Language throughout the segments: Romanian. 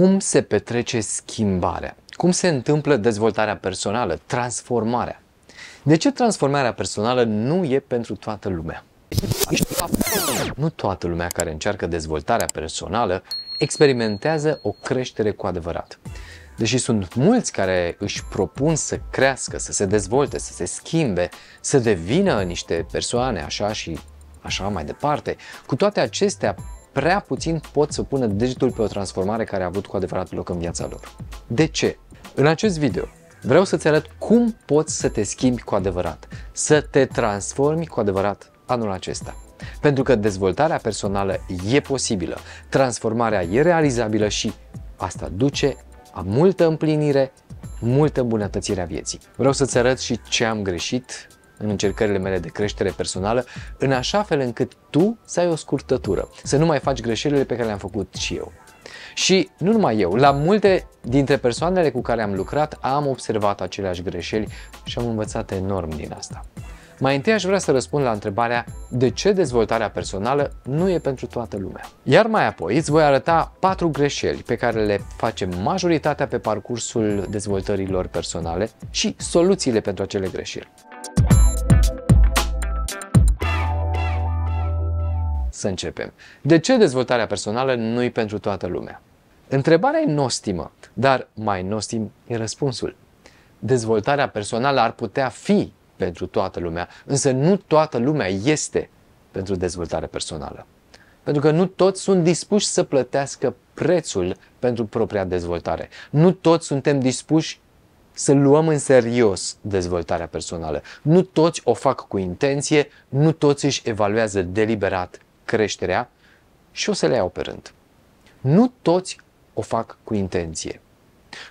cum se petrece schimbarea, cum se întâmplă dezvoltarea personală, transformarea. De ce transformarea personală nu e pentru toată lumea? Nu toată lumea care încearcă dezvoltarea personală experimentează o creștere cu adevărat. Deși sunt mulți care își propun să crească, să se dezvolte, să se schimbe, să devină niște persoane așa și așa mai departe, cu toate acestea, prea puțin pot să pună degetul pe o transformare care a avut cu adevărat loc în viața lor. De ce? În acest video vreau să-ți arăt cum poți să te schimbi cu adevărat, să te transformi cu adevărat anul acesta. Pentru că dezvoltarea personală e posibilă, transformarea e realizabilă și asta duce a multă împlinire, multă îmbunătățire a vieții. Vreau să-ți arăt și ce am greșit în încercările mele de creștere personală, în așa fel încât tu să ai o scurtătură, să nu mai faci greșelile pe care le-am făcut și eu. Și nu numai eu, la multe dintre persoanele cu care am lucrat am observat aceleași greșeli și am învățat enorm din asta. Mai întâi aș vrea să răspund la întrebarea de ce dezvoltarea personală nu e pentru toată lumea. Iar mai apoi îți voi arăta patru greșeli pe care le face majoritatea pe parcursul dezvoltărilor personale și soluțiile pentru acele greșeli. Să începem. De ce dezvoltarea personală nu-i pentru toată lumea? Întrebarea e nostimă, dar mai nostim e răspunsul. Dezvoltarea personală ar putea fi pentru toată lumea, însă nu toată lumea este pentru dezvoltare personală. Pentru că nu toți sunt dispuși să plătească prețul pentru propria dezvoltare. Nu toți suntem dispuși să luăm în serios dezvoltarea personală. Nu toți o fac cu intenție, nu toți își evaluează deliberat creșterea și o să le iau pe rând. Nu toți o fac cu intenție.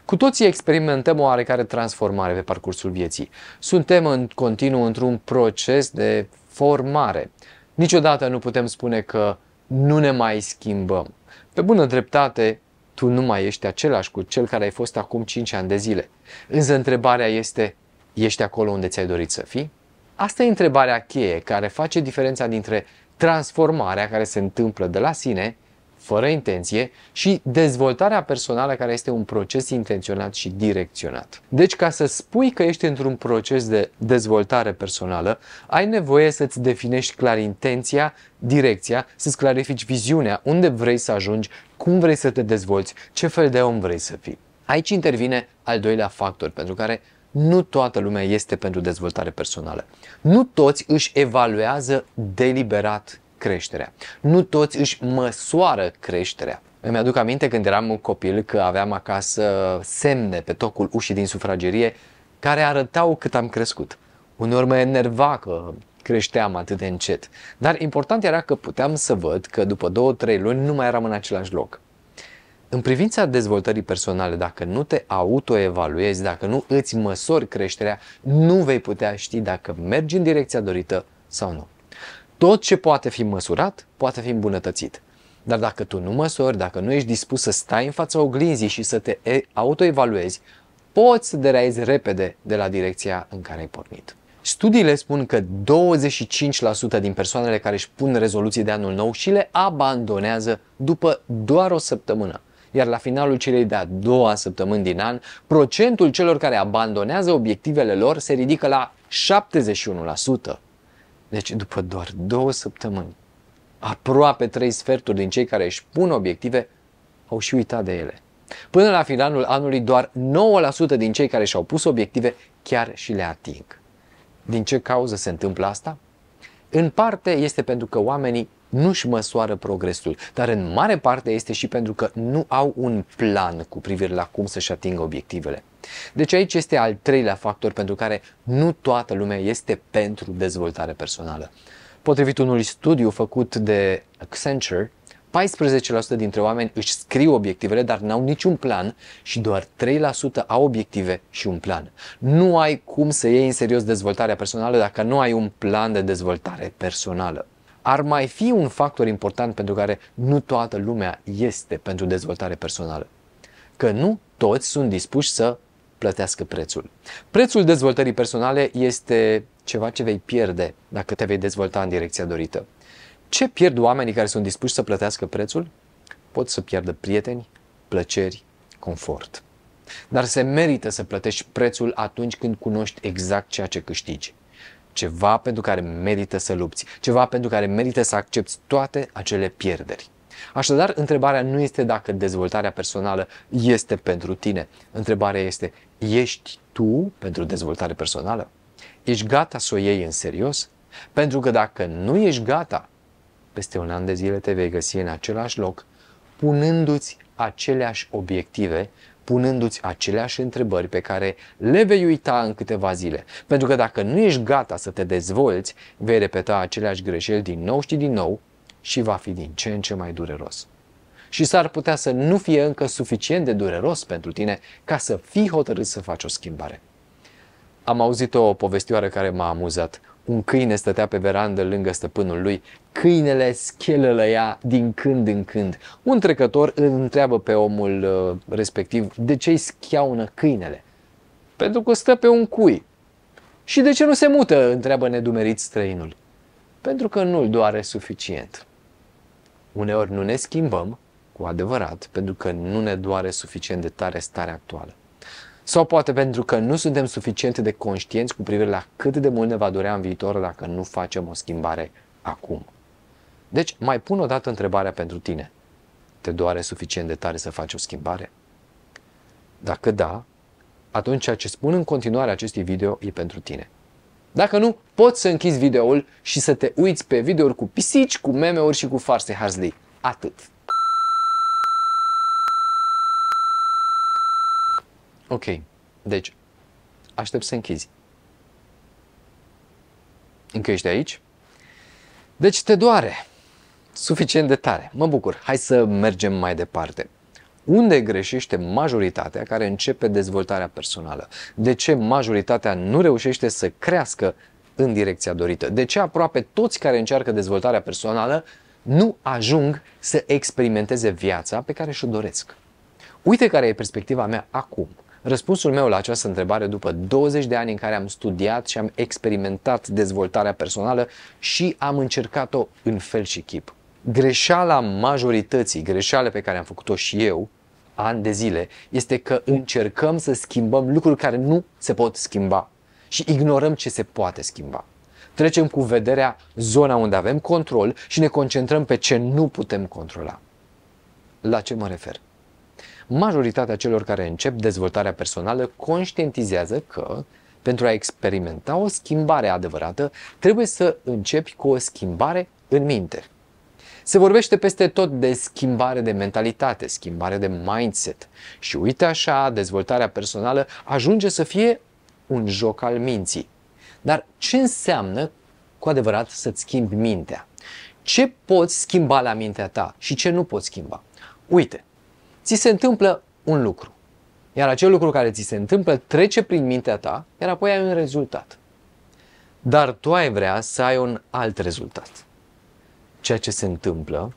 Cu toții experimentăm o oarecare transformare pe parcursul vieții. Suntem în continuu într-un proces de formare. Niciodată nu putem spune că nu ne mai schimbăm. Pe bună dreptate, tu nu mai ești același cu cel care ai fost acum 5 ani de zile. Însă întrebarea este, ești acolo unde ți-ai dorit să fii? Asta e întrebarea cheie care face diferența dintre transformarea care se întâmplă de la sine, fără intenție, și dezvoltarea personală care este un proces intenționat și direcționat. Deci, ca să spui că ești într-un proces de dezvoltare personală, ai nevoie să-ți definești clar intenția, direcția, să-ți clarifici viziunea, unde vrei să ajungi, cum vrei să te dezvolți, ce fel de om vrei să fii. Aici intervine al doilea factor pentru care nu toată lumea este pentru dezvoltare personală. Nu toți își evaluează deliberat creșterea. Nu toți își măsoară creșterea. Îmi aduc aminte când eram un copil că aveam acasă semne pe tocul ușii din sufragerie care arătau cât am crescut. Uneori mă enerva că creșteam atât de încet. Dar important era că puteam să văd că după 2-3 luni nu mai eram în același loc. În privința dezvoltării personale, dacă nu te autoevaluezi, dacă nu îți măsori creșterea, nu vei putea ști dacă mergi în direcția dorită sau nu. Tot ce poate fi măsurat, poate fi îmbunătățit. Dar dacă tu nu măsori, dacă nu ești dispus să stai în fața oglinzii și să te autoevaluezi, poți să deraiezi repede de la direcția în care ai pornit. Studiile spun că 25% din persoanele care își pun rezoluții de anul nou și le abandonează după doar o săptămână iar la finalul celei de-a doua săptămâni din an, procentul celor care abandonează obiectivele lor se ridică la 71%. Deci, după doar două săptămâni, aproape trei sferturi din cei care își pun obiective au și uitat de ele. Până la finalul anului, doar 9% din cei care și-au pus obiective chiar și le ating. Din ce cauză se întâmplă asta? În parte este pentru că oamenii nu-și măsoară progresul, dar în mare parte este și pentru că nu au un plan cu privire la cum să-și atingă obiectivele. Deci aici este al treilea factor pentru care nu toată lumea este pentru dezvoltare personală. Potrivit unui studiu făcut de Accenture, 14% dintre oameni își scriu obiectivele, dar n-au niciun plan și doar 3% au obiective și un plan. Nu ai cum să iei în serios dezvoltarea personală dacă nu ai un plan de dezvoltare personală ar mai fi un factor important pentru care nu toată lumea este pentru dezvoltare personală. Că nu toți sunt dispuși să plătească prețul. Prețul dezvoltării personale este ceva ce vei pierde dacă te vei dezvolta în direcția dorită. Ce pierd oamenii care sunt dispuși să plătească prețul? Pot să pierdă prieteni, plăceri, confort. Dar se merită să plătești prețul atunci când cunoști exact ceea ce câștigi ceva pentru care merită să lupți, ceva pentru care merită să accepti toate acele pierderi. Așadar, întrebarea nu este dacă dezvoltarea personală este pentru tine. Întrebarea este, ești tu pentru dezvoltare personală? Ești gata să o iei în serios? Pentru că dacă nu ești gata, peste un an de zile te vei găsi în același loc, punându-ți aceleași obiective punându-ți aceleași întrebări pe care le vei uita în câteva zile. Pentru că dacă nu ești gata să te dezvolți, vei repeta aceleași greșeli din nou și din nou și va fi din ce în ce mai dureros. Și s-ar putea să nu fie încă suficient de dureros pentru tine ca să fii hotărât să faci o schimbare. Am auzit o povestioară care m-a amuzat un câine stătea pe verandă lângă stăpânul lui, câinele schelălăia din când în când. Un trecător îl întreabă pe omul uh, respectiv de ce îi schiaună câinele. Pentru că stă pe un cui. Și de ce nu se mută, întreabă nedumerit străinul. Pentru că nu-l doare suficient. Uneori nu ne schimbăm cu adevărat pentru că nu ne doare suficient de tare starea actuală. Sau poate pentru că nu suntem suficient de conștienți cu privire la cât de mult ne va dorea în viitor dacă nu facem o schimbare acum. Deci, mai pun o dată întrebarea pentru tine. Te doare suficient de tare să faci o schimbare? Dacă da, atunci ceea ce spun în continuare acestui video e pentru tine. Dacă nu, poți să închizi videoul și să te uiți pe videouri cu pisici, cu meme-uri și cu farse Harsley. Atât. Ok. Deci, aștept să închizi. Încă ești aici? Deci te doare. Suficient de tare. Mă bucur. Hai să mergem mai departe. Unde greșește majoritatea care începe dezvoltarea personală? De ce majoritatea nu reușește să crească în direcția dorită? De ce aproape toți care încearcă dezvoltarea personală nu ajung să experimenteze viața pe care și-o doresc? Uite care e perspectiva mea acum. Răspunsul meu la această întrebare după 20 de ani în care am studiat și am experimentat dezvoltarea personală și am încercat-o în fel și chip. Greșeala majorității, greșeala pe care am făcut-o și eu, ani de zile, este că încercăm să schimbăm lucruri care nu se pot schimba și ignorăm ce se poate schimba. Trecem cu vederea zona unde avem control și ne concentrăm pe ce nu putem controla. La ce mă refer? majoritatea celor care încep dezvoltarea personală conștientizează că pentru a experimenta o schimbare adevărată, trebuie să începi cu o schimbare în minte. Se vorbește peste tot de schimbare de mentalitate, schimbare de mindset și uite așa, dezvoltarea personală ajunge să fie un joc al minții. Dar ce înseamnă cu adevărat să-ți schimbi mintea? Ce poți schimba la mintea ta și ce nu poți schimba? Uite, ți se întâmplă un lucru. Iar acel lucru care ți se întâmplă trece prin mintea ta, iar apoi ai un rezultat. Dar tu ai vrea să ai un alt rezultat. Ceea ce se întâmplă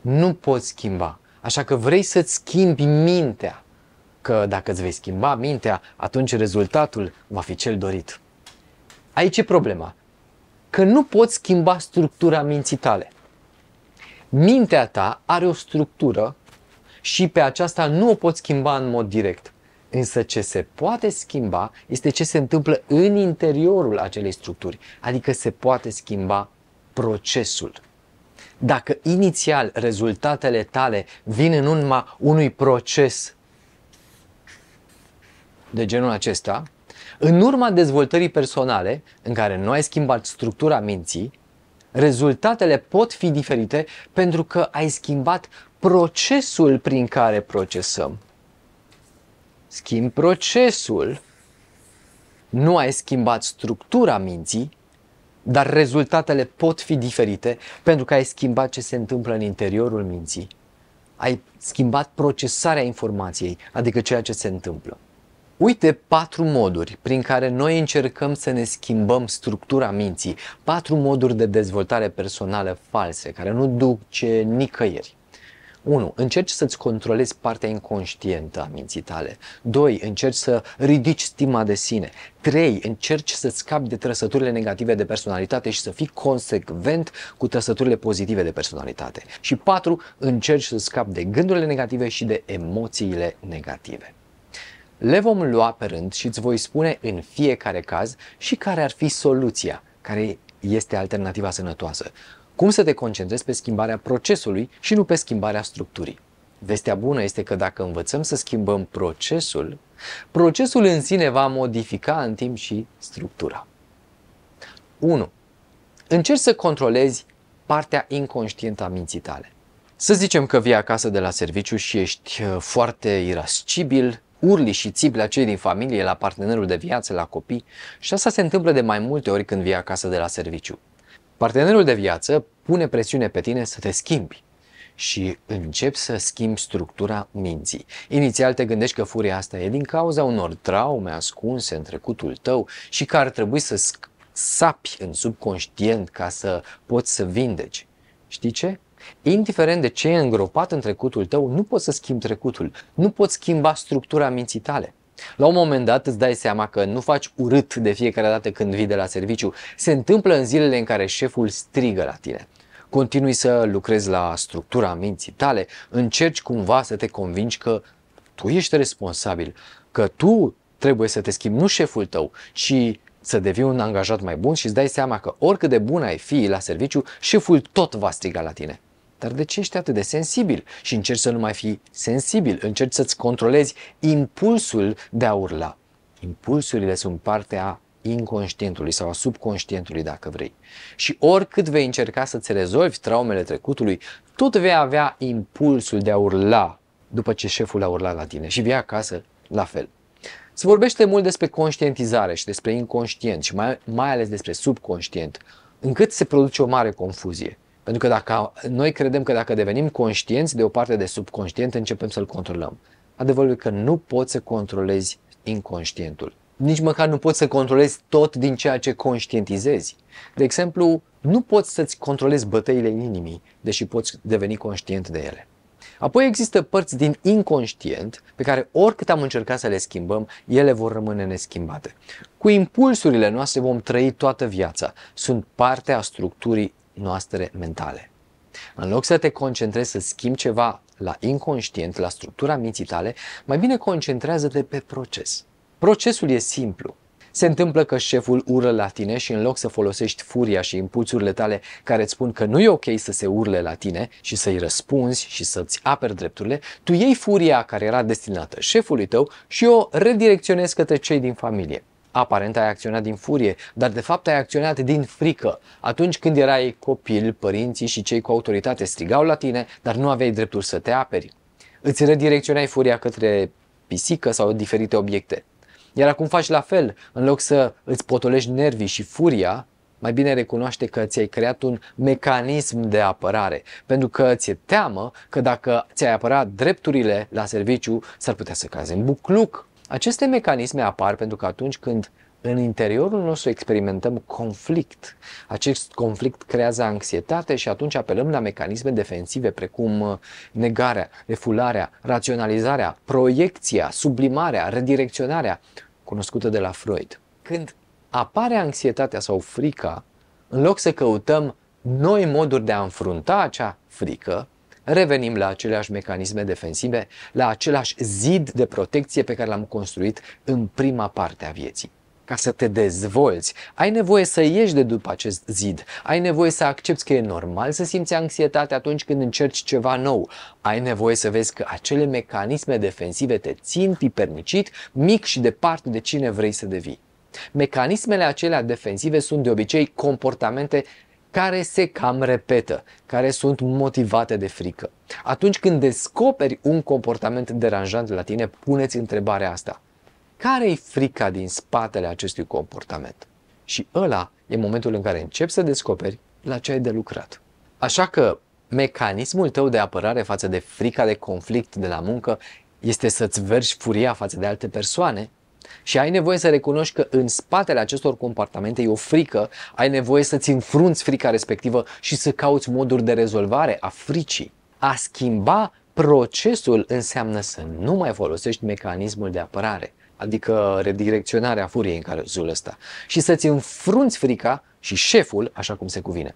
nu poți schimba. Așa că vrei să-ți schimbi mintea. Că dacă îți vei schimba mintea, atunci rezultatul va fi cel dorit. Aici e problema. Că nu poți schimba structura minții tale. Mintea ta are o structură și pe aceasta nu o poți schimba în mod direct. Însă ce se poate schimba este ce se întâmplă în interiorul acelei structuri, adică se poate schimba procesul. Dacă inițial rezultatele tale vin în urma unui proces de genul acesta, în urma dezvoltării personale, în care nu ai schimbat structura minții, rezultatele pot fi diferite pentru că ai schimbat procesul prin care procesăm. Schimb procesul. Nu ai schimbat structura minții, dar rezultatele pot fi diferite pentru că ai schimbat ce se întâmplă în interiorul minții. Ai schimbat procesarea informației, adică ceea ce se întâmplă. Uite patru moduri prin care noi încercăm să ne schimbăm structura minții, patru moduri de dezvoltare personală false, care nu duc ce nicăieri. 1. Încerci să-ți controlezi partea inconștientă a minții tale. 2. Încerci să ridici stima de sine. 3. Încerci să scapi de trăsăturile negative de personalitate și să fii consecvent cu trăsăturile pozitive de personalitate. Și 4. Încerci să scapi de gândurile negative și de emoțiile negative. Le vom lua pe rând și îți voi spune în fiecare caz și care ar fi soluția, care este alternativa sănătoasă. Cum să te concentrezi pe schimbarea procesului și nu pe schimbarea structurii? Vestea bună este că dacă învățăm să schimbăm procesul, procesul în sine va modifica în timp și structura. 1. Încerci să controlezi partea inconștientă a minții tale. Să zicem că vii acasă de la serviciu și ești uh, foarte irascibil, urli și țipi la cei din familie, la partenerul de viață, la copii și asta se întâmplă de mai multe ori când vii acasă de la serviciu. Partenerul de viață pune presiune pe tine să te schimbi și începi să schimbi structura minții. Inițial te gândești că furia asta e din cauza unor traume ascunse în trecutul tău și că ar trebui să sapi în subconștient ca să poți să vindeci. Știi ce? Indiferent de ce e îngropat în trecutul tău, nu poți să schimbi trecutul, nu poți schimba structura minții tale. La un moment dat îți dai seama că nu faci urât de fiecare dată când vii de la serviciu. Se întâmplă în zilele în care șeful strigă la tine. Continui să lucrezi la structura minții tale, încerci cumva să te convingi că tu ești responsabil, că tu trebuie să te schimbi, nu șeful tău, ci să devii un angajat mai bun și îți dai seama că oricât de bun ai fi la serviciu, șeful tot va striga la tine. Dar de ce ești atât de sensibil? Și încerci să nu mai fii sensibil, încerci să-ți controlezi impulsul de a urla. Impulsurile sunt partea inconștientului sau a subconștientului, dacă vrei. Și oricât vei încerca să-ți rezolvi traumele trecutului, tot vei avea impulsul de a urla după ce șeful a urlat la tine și vei acasă la fel. Se vorbește mult despre conștientizare și despre inconștient și mai, mai ales despre subconștient, încât se produce o mare confuzie. Pentru că dacă noi credem că dacă devenim conștienți de o parte de subconștient, începem să-l controlăm. Adevărul e că nu poți să controlezi inconștientul. Nici măcar nu poți să controlezi tot din ceea ce conștientizezi. De exemplu, nu poți să-ți controlezi bătăile inimii, deși poți deveni conștient de ele. Apoi există părți din inconștient pe care oricât am încercat să le schimbăm, ele vor rămâne neschimbate. Cu impulsurile noastre vom trăi toată viața. Sunt parte a structurii noastre mentale. În loc să te concentrezi să schimbi ceva la inconștient, la structura minții tale, mai bine concentrează-te pe proces. Procesul e simplu. Se întâmplă că șeful ură la tine și în loc să folosești furia și impulsurile tale care îți spun că nu e ok să se urle la tine și să-i răspunzi și să-ți aperi drepturile, tu iei furia care era destinată șefului tău și o redirecționezi către cei din familie aparent ai acționat din furie, dar de fapt ai acționat din frică. Atunci când erai copil, părinții și cei cu autoritate strigau la tine, dar nu aveai dreptul să te aperi. Îți redirecționai furia către pisică sau diferite obiecte. Iar acum faci la fel, în loc să îți potolești nervii și furia, mai bine recunoaște că ți-ai creat un mecanism de apărare, pentru că ți-e teamă că dacă ți-ai apărat drepturile la serviciu, s-ar putea să cazi în bucluc aceste mecanisme apar pentru că atunci când în interiorul nostru experimentăm conflict. Acest conflict creează anxietate și atunci apelăm la mecanisme defensive precum uh, negarea, refularea, raționalizarea, proiecția, sublimarea, redirecționarea, cunoscută de la Freud. Când apare anxietatea sau frica, în loc să căutăm noi moduri de a înfrunta acea frică, revenim la aceleași mecanisme defensive, la același zid de protecție pe care l-am construit în prima parte a vieții ca să te dezvolți. Ai nevoie să ieși de după acest zid. Ai nevoie să accepti că e normal să simți anxietate atunci când încerci ceva nou. Ai nevoie să vezi că acele mecanisme defensive te țin pipernicit, mic și departe de cine vrei să devii. Mecanismele acelea defensive sunt de obicei comportamente care se cam repetă, care sunt motivate de frică. Atunci când descoperi un comportament deranjant la tine, puneți întrebarea asta. Care-i frica din spatele acestui comportament? Și ăla e momentul în care începi să descoperi la ce ai de lucrat. Așa că mecanismul tău de apărare față de frica de conflict de la muncă este să-ți vergi furia față de alte persoane și ai nevoie să recunoști că în spatele acestor comportamente e o frică, ai nevoie să-ți înfrunți frica respectivă și să cauți moduri de rezolvare a fricii. A schimba procesul înseamnă să nu mai folosești mecanismul de apărare, adică redirecționarea furiei în cazul ăsta, și să-ți înfrunți frica și șeful așa cum se cuvine.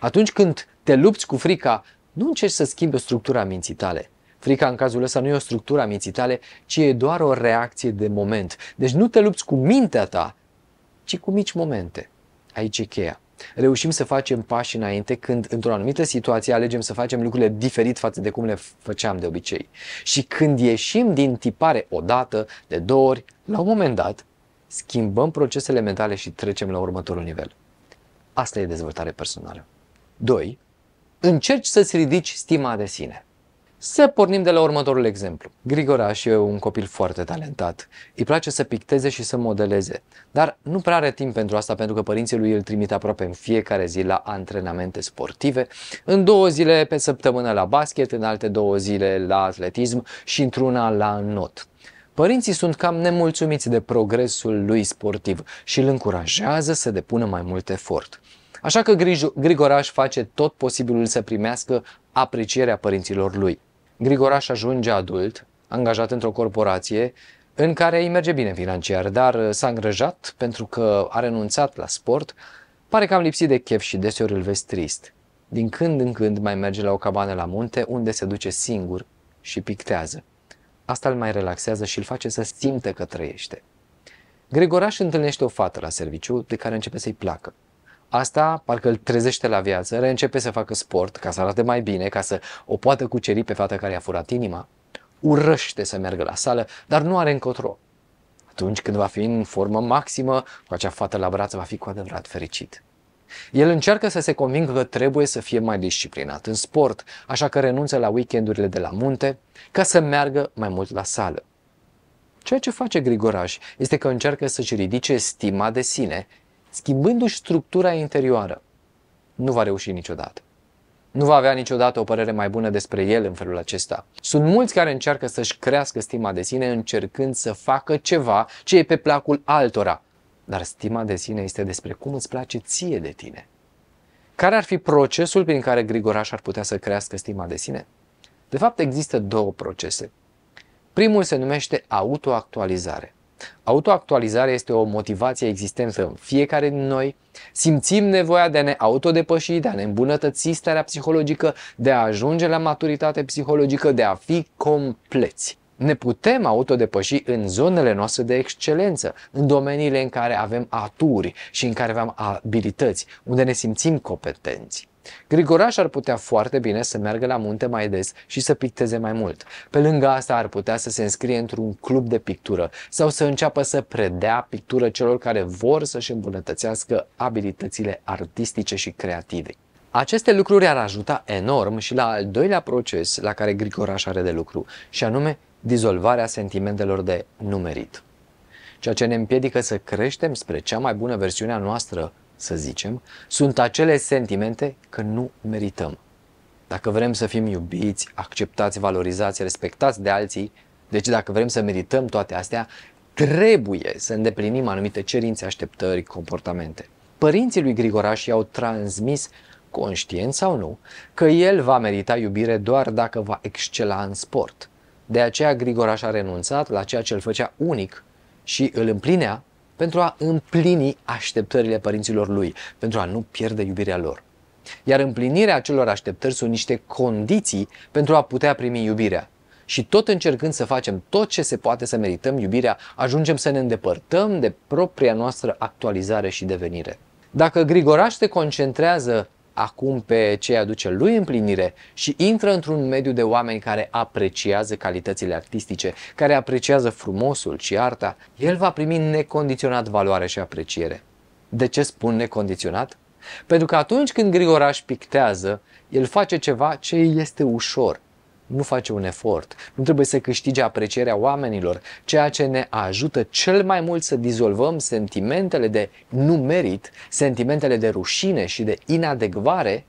Atunci când te lupți cu frica, nu încerci să schimbi o structură a minții tale, Frica în cazul ăsta nu e o structură a minții tale, ci e doar o reacție de moment. Deci nu te lupți cu mintea ta, ci cu mici momente. Aici e cheia. Reușim să facem pași înainte când, într-o anumită situație, alegem să facem lucrurile diferit față de cum le făceam de obicei. Și când ieșim din tipare o dată, de două ori, la un moment dat, schimbăm procesele mentale și trecem la următorul nivel. Asta e dezvoltare personală. 2. Încerci să-ți ridici stima de sine. Să pornim de la următorul exemplu. Grigoraș e un copil foarte talentat. Îi place să picteze și să modeleze, dar nu prea are timp pentru asta pentru că părinții lui îl trimit aproape în fiecare zi la antrenamente sportive, în două zile pe săptămână la basket, în alte două zile la atletism și într-una la not. Părinții sunt cam nemulțumiți de progresul lui sportiv și îl încurajează să depună mai mult efort. Așa că Grigoraș face tot posibilul să primească aprecierea părinților lui. Grigoraș ajunge adult, angajat într-o corporație în care îi merge bine financiar, dar uh, s-a îngrăjat pentru că a renunțat la sport, pare că am lipsit de chef și deseori îl vezi trist. Din când în când mai merge la o cabană la munte unde se duce singur și pictează. Asta îl mai relaxează și îl face să simtă că trăiește. Gregoraș întâlnește o fată la serviciu de care începe să-i placă asta parcă îl trezește la viață, reîncepe să facă sport ca să arate mai bine, ca să o poată cuceri pe fata care i-a furat inima, urăște să meargă la sală, dar nu are încotro. Atunci când va fi în formă maximă, cu acea fată la braț va fi cu adevărat fericit. El încearcă să se convingă că trebuie să fie mai disciplinat în sport, așa că renunță la weekendurile de la munte ca să meargă mai mult la sală. Ceea ce face Grigoraș este că încearcă să-și ridice stima de sine schimbându-și structura interioară, nu va reuși niciodată. Nu va avea niciodată o părere mai bună despre el în felul acesta. Sunt mulți care încearcă să-și crească stima de sine încercând să facă ceva ce e pe placul altora. Dar stima de sine este despre cum îți place ție de tine. Care ar fi procesul prin care Grigoraș ar putea să crească stima de sine? De fapt, există două procese. Primul se numește autoactualizare. Autoactualizarea este o motivație existentă în fiecare din noi. Simțim nevoia de a ne autodepăși, de a ne îmbunătăți starea psihologică, de a ajunge la maturitate psihologică, de a fi compleți ne putem autodepăși în zonele noastre de excelență, în domeniile în care avem aturi și în care avem abilități, unde ne simțim competenți. Grigoraș ar putea foarte bine să meargă la munte mai des și să picteze mai mult. Pe lângă asta ar putea să se înscrie într-un club de pictură sau să înceapă să predea pictură celor care vor să-și îmbunătățească abilitățile artistice și creative. Aceste lucruri ar ajuta enorm și la al doilea proces la care Grigoraș are de lucru, și anume dizolvarea sentimentelor de numerit. Ceea ce ne împiedică să creștem spre cea mai bună versiune a noastră să zicem, sunt acele sentimente că nu merităm. Dacă vrem să fim iubiți, acceptați, valorizați, respectați de alții, deci dacă vrem să merităm toate astea, trebuie să îndeplinim anumite cerințe, așteptări, comportamente. Părinții lui Grigoraș i-au transmis, conștient sau nu, că el va merita iubire doar dacă va excela în sport. De aceea Grigoraș a renunțat la ceea ce îl făcea unic și îl împlinea pentru a împlini așteptările părinților lui, pentru a nu pierde iubirea lor. Iar împlinirea acelor așteptări sunt niște condiții pentru a putea primi iubirea. Și tot încercând să facem tot ce se poate să merităm iubirea, ajungem să ne îndepărtăm de propria noastră actualizare și devenire. Dacă Grigoraș se concentrează acum pe ce aduce lui împlinire și intră într-un mediu de oameni care apreciază calitățile artistice, care apreciază frumosul și arta, el va primi necondiționat valoare și apreciere. De ce spun necondiționat? Pentru că atunci când Grigoraș pictează, el face ceva ce este ușor, nu face un efort, nu trebuie să câștige aprecierea oamenilor, ceea ce ne ajută cel mai mult să dizolvăm sentimentele de nu merit, sentimentele de rușine și de inadecvare,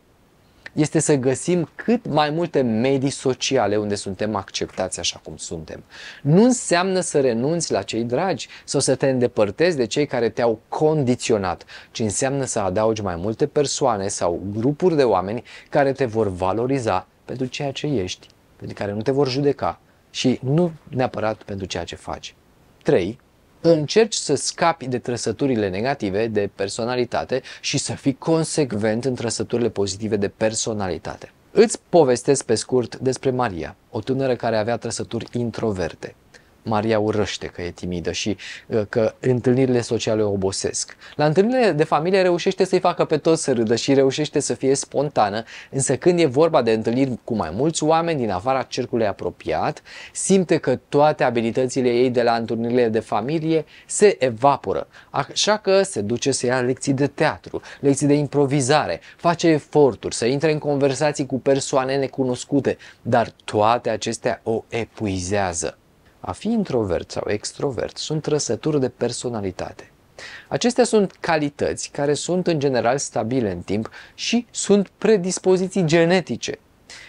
este să găsim cât mai multe medii sociale unde suntem acceptați așa cum suntem. Nu înseamnă să renunți la cei dragi sau să te îndepărtezi de cei care te-au condiționat, ci înseamnă să adaugi mai multe persoane sau grupuri de oameni care te vor valoriza pentru ceea ce ești pentru care nu te vor judeca și nu neapărat pentru ceea ce faci. 3. Încerci să scapi de trăsăturile negative de personalitate și să fii consecvent în trăsăturile pozitive de personalitate. Îți povestesc pe scurt despre Maria, o tânără care avea trăsături introverte. Maria urăște că e timidă și uh, că întâlnirile sociale o obosesc. La întâlnirile de familie reușește să-i facă pe toți să râdă și reușește să fie spontană, însă când e vorba de întâlniri cu mai mulți oameni din afara cercului apropiat, simte că toate abilitățile ei de la întâlnirile de familie se evaporă, așa că se duce să ia lecții de teatru, lecții de improvizare, face eforturi, să intre în conversații cu persoane necunoscute, dar toate acestea o epuizează. A fi introvert sau extrovert sunt trăsături de personalitate. Acestea sunt calități care sunt în general stabile în timp și sunt predispoziții genetice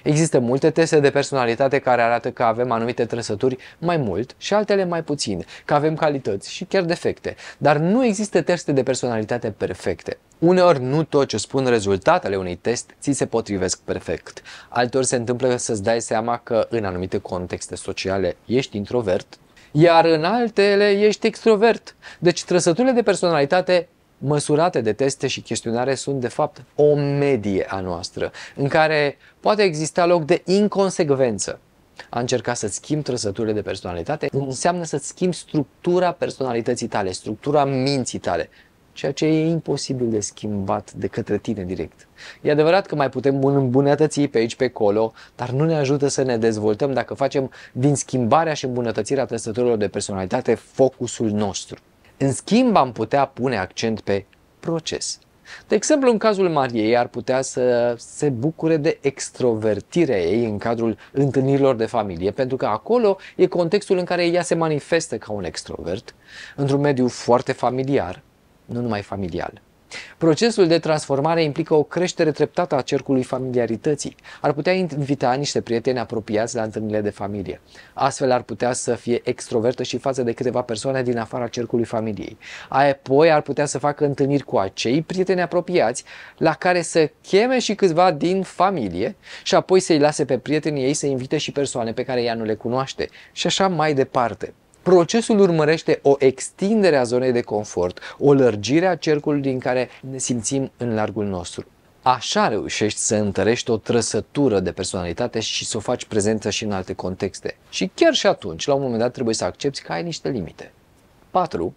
Există multe teste de personalitate care arată că avem anumite trăsături mai mult și altele mai puțin, că avem calități și chiar defecte, dar nu există teste de personalitate perfecte. Uneori nu tot ce spun rezultatele unui test ți se potrivesc perfect. Alteori se întâmplă să-ți dai seama că în anumite contexte sociale ești introvert, iar în altele ești extrovert. Deci trăsăturile de personalitate măsurate de teste și chestionare sunt de fapt o medie a noastră, în care poate exista loc de inconsecvență. A încerca să-ți schimbi trăsăturile de personalitate înseamnă să-ți schimbi structura personalității tale, structura minții tale, ceea ce e imposibil de schimbat de către tine direct. E adevărat că mai putem îmbunătăți pe aici, pe acolo, dar nu ne ajută să ne dezvoltăm dacă facem din schimbarea și îmbunătățirea trăsăturilor de personalitate focusul nostru. În schimb, am putea pune accent pe proces. De exemplu, în cazul Mariei ar putea să se bucure de extrovertirea ei în cadrul întâlnirilor de familie, pentru că acolo e contextul în care ea se manifestă ca un extrovert, într-un mediu foarte familiar, nu numai familial. Procesul de transformare implică o creștere treptată a cercului familiarității. Ar putea invita niște prieteni apropiați la întâlnirile de familie. Astfel ar putea să fie extrovertă și față de câteva persoane din afara cercului familiei. Apoi ar putea să facă întâlniri cu acei prieteni apropiați la care să cheme și câțiva din familie și apoi să-i lase pe prietenii ei să invite și persoane pe care ea nu le cunoaște și așa mai departe. Procesul urmărește o extindere a zonei de confort, o lărgire a cercului din care ne simțim în largul nostru. Așa reușești să întărești o trăsătură de personalitate și să o faci prezentă și în alte contexte. Și chiar și atunci, la un moment dat, trebuie să accepti că ai niște limite. 4.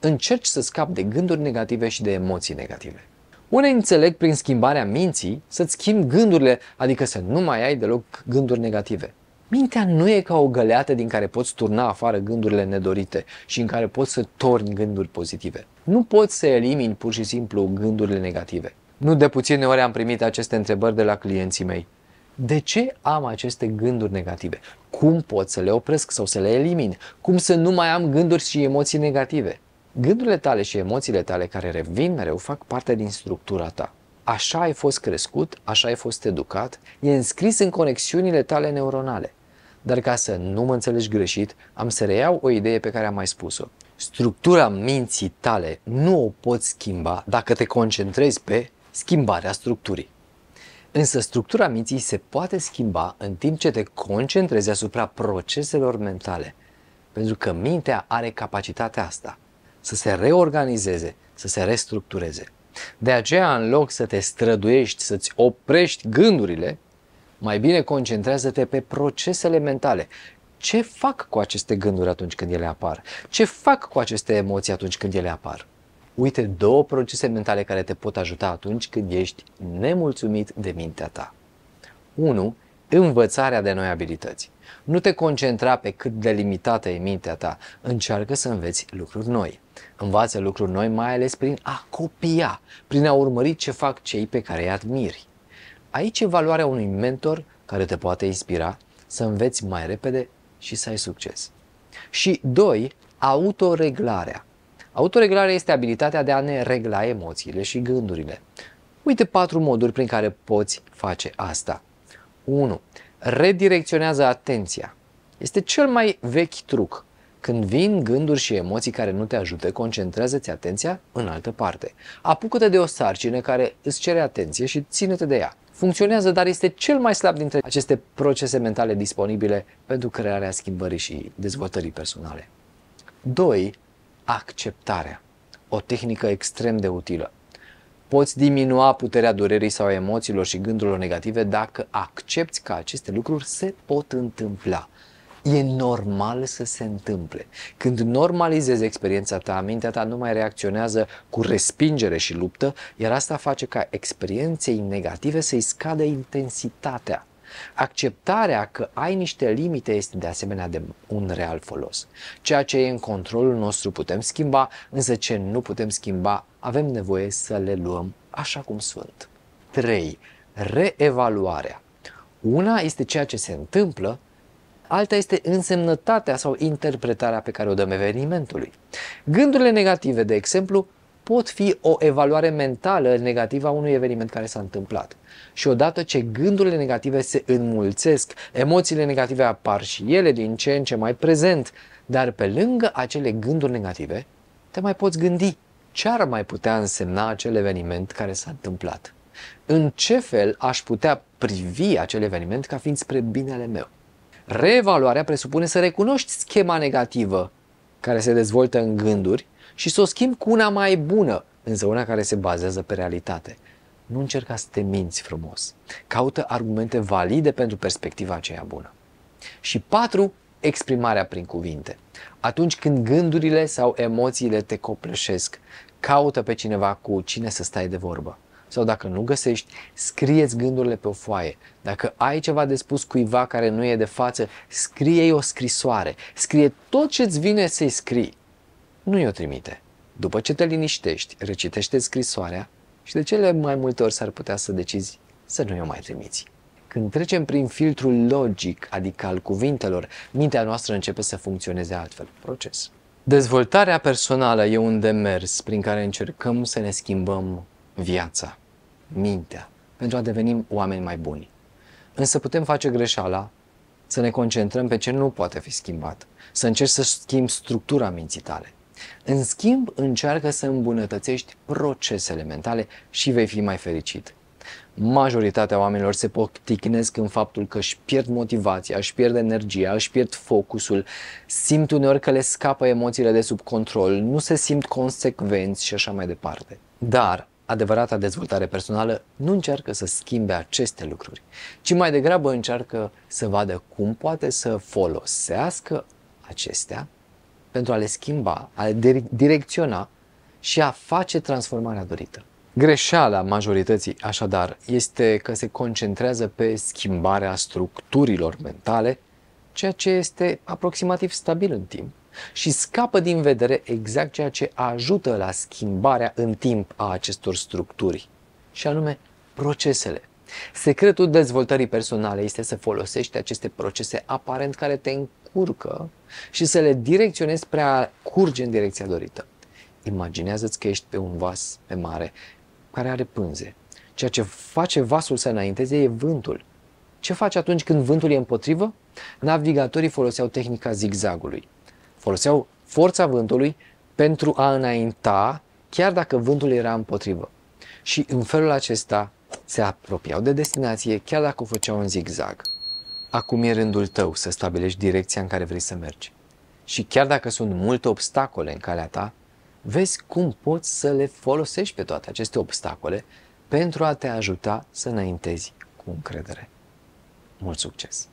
Încerci să scapi de gânduri negative și de emoții negative. Unei înțeleg prin schimbarea minții să-ți schimbi gândurile, adică să nu mai ai deloc gânduri negative. Mintea nu e ca o găleată din care poți turna afară gândurile nedorite și în care poți să torni gânduri pozitive. Nu poți să elimini pur și simplu gândurile negative. Nu de puține ori am primit aceste întrebări de la clienții mei. De ce am aceste gânduri negative? Cum pot să le opresc sau să le elimin? Cum să nu mai am gânduri și emoții negative? Gândurile tale și emoțiile tale care revin mereu fac parte din structura ta. Așa ai fost crescut, așa ai fost educat, e înscris în conexiunile tale neuronale. Dar ca să nu mă înțelegi greșit, am să reiau o idee pe care am mai spus-o. Structura minții tale nu o poți schimba dacă te concentrezi pe schimbarea structurii. Însă structura minții se poate schimba în timp ce te concentrezi asupra proceselor mentale, pentru că mintea are capacitatea asta, să se reorganizeze, să se restructureze. De aceea, în loc să te străduiești, să-ți oprești gândurile, mai bine concentrează-te pe procesele mentale. Ce fac cu aceste gânduri atunci când ele apar? Ce fac cu aceste emoții atunci când ele apar? Uite două procese mentale care te pot ajuta atunci când ești nemulțumit de mintea ta. 1. Învățarea de noi abilități. Nu te concentra pe cât de limitată e mintea ta, încearcă să înveți lucruri noi. Învață lucruri noi mai ales prin a copia, prin a urmări ce fac cei pe care îi admiri. Aici e valoarea unui mentor care te poate inspira să înveți mai repede și să ai succes. Și doi, autoreglarea. Autoreglarea este abilitatea de a ne regla emoțiile și gândurile. Uite patru moduri prin care poți face asta. 1. Redirecționează atenția. Este cel mai vechi truc. Când vin gânduri și emoții care nu te ajută, concentrează-ți atenția în altă parte. Apucă-te de o sarcină care îți cere atenție și ține-te de ea funcționează, dar este cel mai slab dintre aceste procese mentale disponibile pentru crearea schimbării și dezvoltării personale. 2. Acceptarea. O tehnică extrem de utilă. Poți diminua puterea durerii sau emoțiilor și gândurilor negative dacă accepti că aceste lucruri se pot întâmpla. E normal să se întâmple. Când normalizezi experiența ta, mintea ta nu mai reacționează cu respingere și luptă, iar asta face ca experienței negative să-i scadă intensitatea. Acceptarea că ai niște limite este de asemenea de un real folos. Ceea ce e în controlul nostru putem schimba, însă ce nu putem schimba, avem nevoie să le luăm așa cum sunt. 3. Reevaluarea. Una este ceea ce se întâmplă, alta este însemnătatea sau interpretarea pe care o dăm evenimentului. Gândurile negative, de exemplu, pot fi o evaluare mentală negativă a unui eveniment care s-a întâmplat. Și odată ce gândurile negative se înmulțesc, emoțiile negative apar și ele din ce în ce mai prezent, dar pe lângă acele gânduri negative, te mai poți gândi ce ar mai putea însemna acel eveniment care s-a întâmplat. În ce fel aș putea privi acel eveniment ca fiind spre binele meu? Reevaluarea presupune să recunoști schema negativă care se dezvoltă în gânduri și să o schimbi cu una mai bună, însă una care se bazează pe realitate. Nu încerca să te minți frumos. Caută argumente valide pentru perspectiva aceea bună. Și patru, exprimarea prin cuvinte. Atunci când gândurile sau emoțiile te copleșesc, caută pe cineva cu cine să stai de vorbă sau dacă nu găsești, scrieți gândurile pe o foaie. Dacă ai ceva de spus cuiva care nu e de față, scrie o scrisoare. Scrie tot ce-ți vine să-i scrii. Nu-i o trimite. După ce te liniștești, recitește scrisoarea și de cele mai multe ori s-ar putea să decizi să nu-i o mai trimiți. Când trecem prin filtrul logic, adică al cuvintelor, mintea noastră începe să funcționeze altfel. Proces. Dezvoltarea personală e un demers prin care încercăm să ne schimbăm viața mintea, pentru a deveni oameni mai buni. Însă putem face greșeala să ne concentrăm pe ce nu poate fi schimbat, să încerci să schimbi structura minții tale. În schimb, încearcă să îmbunătățești procesele mentale și vei fi mai fericit. Majoritatea oamenilor se poticnesc în faptul că își pierd motivația, își pierd energia, își pierd focusul, simt uneori că le scapă emoțiile de sub control, nu se simt consecvenți și așa mai departe. Dar adevărata dezvoltare personală nu încearcă să schimbe aceste lucruri, ci mai degrabă încearcă să vadă cum poate să folosească acestea pentru a le schimba, a le direcționa și a face transformarea dorită. Greșeala majorității, așadar, este că se concentrează pe schimbarea structurilor mentale, ceea ce este aproximativ stabil în timp și scapă din vedere exact ceea ce ajută la schimbarea în timp a acestor structuri, și anume procesele. Secretul dezvoltării personale este să folosești aceste procese aparent care te încurcă și să le direcționezi spre a curge în direcția dorită. Imaginează-ți că ești pe un vas pe mare care are pânze. Ceea ce face vasul să înainteze e vântul. Ce faci atunci când vântul e împotrivă? Navigatorii foloseau tehnica zigzagului. Foloseau forța vântului pentru a înainta, chiar dacă vântul era împotrivă. Și în felul acesta se apropiau de destinație, chiar dacă o făceau în zigzag. Acum e rândul tău să stabilești direcția în care vrei să mergi. Și chiar dacă sunt multe obstacole în calea ta, vezi cum poți să le folosești pe toate aceste obstacole pentru a te ajuta să înaintezi cu încredere. Mult succes!